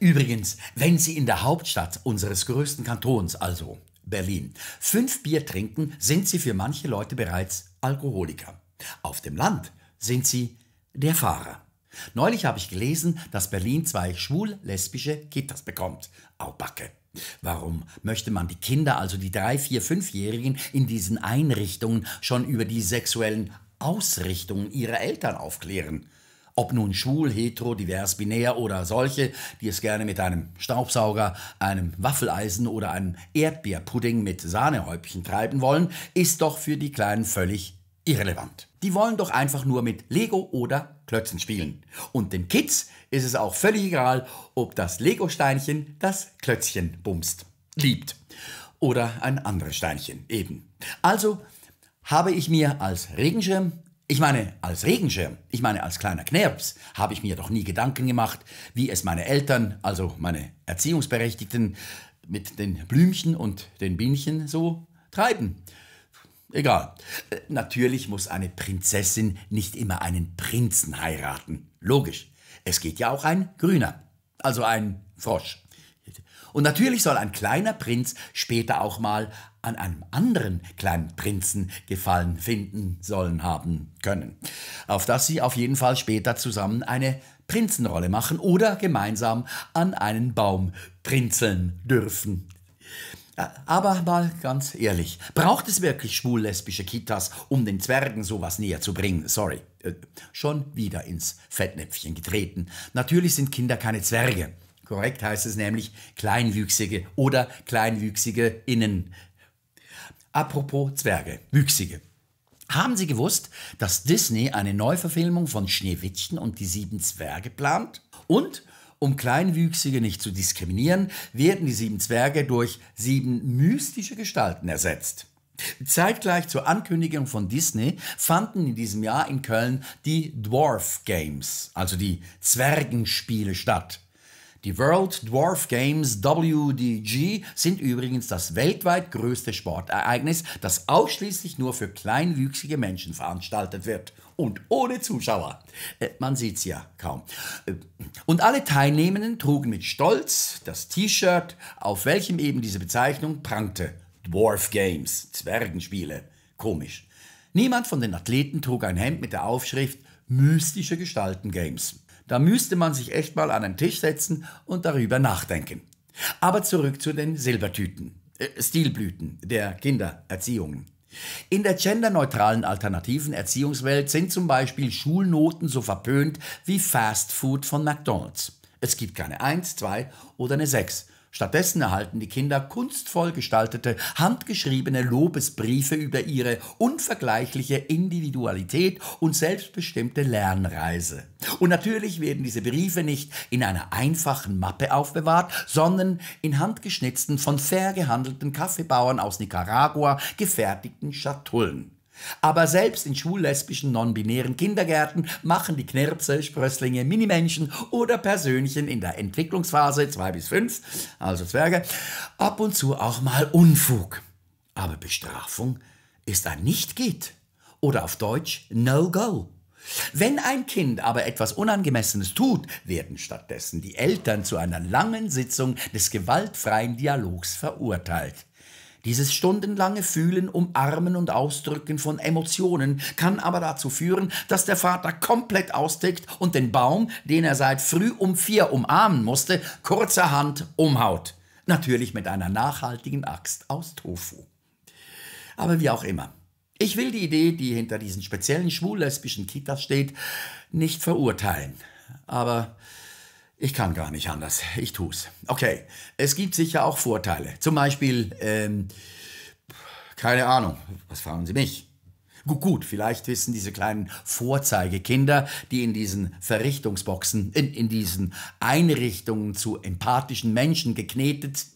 Übrigens, wenn Sie in der Hauptstadt unseres größten Kantons, also Berlin, fünf Bier trinken, sind Sie für manche Leute bereits Alkoholiker. Auf dem Land sind Sie der Fahrer. Neulich habe ich gelesen, dass Berlin zwei schwul-lesbische Kitas bekommt. Au Backe. Warum möchte man die Kinder, also die drei, vier, fünfjährigen, in diesen Einrichtungen schon über die sexuellen Ausrichtungen ihrer Eltern aufklären? ob nun schwul, hetero, divers, binär oder solche, die es gerne mit einem Staubsauger, einem Waffeleisen oder einem Erdbeerpudding mit Sahnehäubchen treiben wollen, ist doch für die Kleinen völlig irrelevant. Die wollen doch einfach nur mit Lego oder Klötzen spielen. Und den Kids ist es auch völlig egal, ob das Lego-Steinchen das Klötzchen bumst, liebt oder ein anderes Steinchen eben. Also habe ich mir als Regenschirm ich meine, als Regenschirm, ich meine, als kleiner Knirps habe ich mir doch nie Gedanken gemacht, wie es meine Eltern, also meine Erziehungsberechtigten, mit den Blümchen und den Bienchen so treiben. Egal. Natürlich muss eine Prinzessin nicht immer einen Prinzen heiraten. Logisch. Es geht ja auch ein Grüner, also ein Frosch. Und natürlich soll ein kleiner Prinz später auch mal an einem anderen kleinen Prinzen Gefallen finden sollen haben können. Auf das sie auf jeden Fall später zusammen eine Prinzenrolle machen oder gemeinsam an einen Baum prinzeln dürfen. Äh, aber mal ganz ehrlich, braucht es wirklich schwul-lesbische Kitas, um den Zwergen sowas näher zu bringen? Sorry, äh, schon wieder ins Fettnäpfchen getreten. Natürlich sind Kinder keine Zwerge. Korrekt heißt es nämlich kleinwüchsige oder kleinwüchsige Innen. Apropos Zwerge, Wüchsige. Haben Sie gewusst, dass Disney eine Neuverfilmung von Schneewittchen und die sieben Zwerge plant? Und um Kleinwüchsige nicht zu diskriminieren, werden die sieben Zwerge durch sieben mystische Gestalten ersetzt. Zeitgleich zur Ankündigung von Disney fanden in diesem Jahr in Köln die Dwarf Games, also die Zwergenspiele statt. Die World Dwarf Games WDG sind übrigens das weltweit größte Sportereignis, das ausschließlich nur für kleinwüchsige Menschen veranstaltet wird und ohne Zuschauer. Äh, man sieht's ja kaum. Äh, und alle Teilnehmenden trugen mit Stolz das T-Shirt, auf welchem eben diese Bezeichnung prangte. Dwarf Games, Zwergenspiele. Komisch. Niemand von den Athleten trug ein Hemd mit der Aufschrift Mystische Gestalten Games. Da müsste man sich echt mal an den Tisch setzen und darüber nachdenken. Aber zurück zu den Silbertüten, äh, Stilblüten der Kindererziehung. In der genderneutralen alternativen Erziehungswelt sind zum Beispiel Schulnoten so verpönt wie Fast Food von McDonald's. Es gibt keine 1, 2 oder eine 6, Stattdessen erhalten die Kinder kunstvoll gestaltete, handgeschriebene Lobesbriefe über ihre unvergleichliche Individualität und selbstbestimmte Lernreise. Und natürlich werden diese Briefe nicht in einer einfachen Mappe aufbewahrt, sondern in handgeschnitzten, von fair gehandelten Kaffeebauern aus Nicaragua gefertigten Schatullen. Aber selbst in schwul-lesbischen, non-binären Kindergärten machen die Knirpse, Sprösslinge, Minimenschen oder Persönchen in der Entwicklungsphase 2 bis 5, also Zwerge, ab und zu auch mal Unfug. Aber Bestrafung ist ein nicht git oder auf Deutsch No-Go. Wenn ein Kind aber etwas Unangemessenes tut, werden stattdessen die Eltern zu einer langen Sitzung des gewaltfreien Dialogs verurteilt. Dieses stundenlange Fühlen, Umarmen und Ausdrücken von Emotionen kann aber dazu führen, dass der Vater komplett austickt und den Baum, den er seit früh um vier umarmen musste, kurzerhand umhaut. Natürlich mit einer nachhaltigen Axt aus Tofu. Aber wie auch immer. Ich will die Idee, die hinter diesen speziellen schwul-lesbischen Kitas steht, nicht verurteilen. Aber ich kann gar nicht anders. Ich tu's. Okay. Es gibt sicher auch Vorteile. Zum Beispiel, ähm, keine Ahnung. Was fragen Sie mich? Gut, gut, vielleicht wissen diese kleinen Vorzeigekinder, die in diesen Verrichtungsboxen, in, in diesen Einrichtungen zu empathischen Menschen geknetet,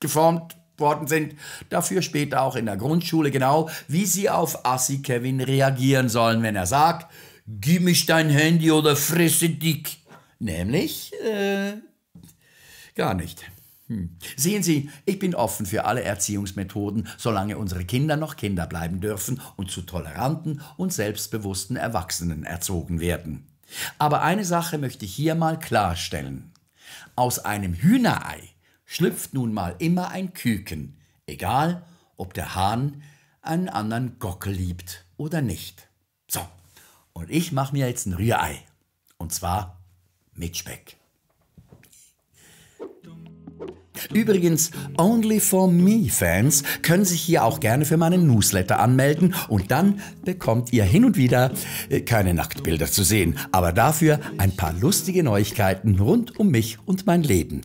geformt worden sind, dafür später auch in der Grundschule genau, wie sie auf Assi Kevin reagieren sollen, wenn er sagt, gib mich dein Handy oder fresse dick. Nämlich äh, gar nicht. Hm. Sehen Sie, ich bin offen für alle Erziehungsmethoden, solange unsere Kinder noch Kinder bleiben dürfen und zu toleranten und selbstbewussten Erwachsenen erzogen werden. Aber eine Sache möchte ich hier mal klarstellen. Aus einem Hühnerei schlüpft nun mal immer ein Küken, egal ob der Hahn einen anderen Gockel liebt oder nicht. So, und ich mache mir jetzt ein Rührei. Und zwar mit Speck. Übrigens, Only for Me Fans können sich hier auch gerne für meinen Newsletter anmelden und dann bekommt ihr hin und wieder äh, keine Nacktbilder zu sehen, aber dafür ein paar lustige Neuigkeiten rund um mich und mein Leben.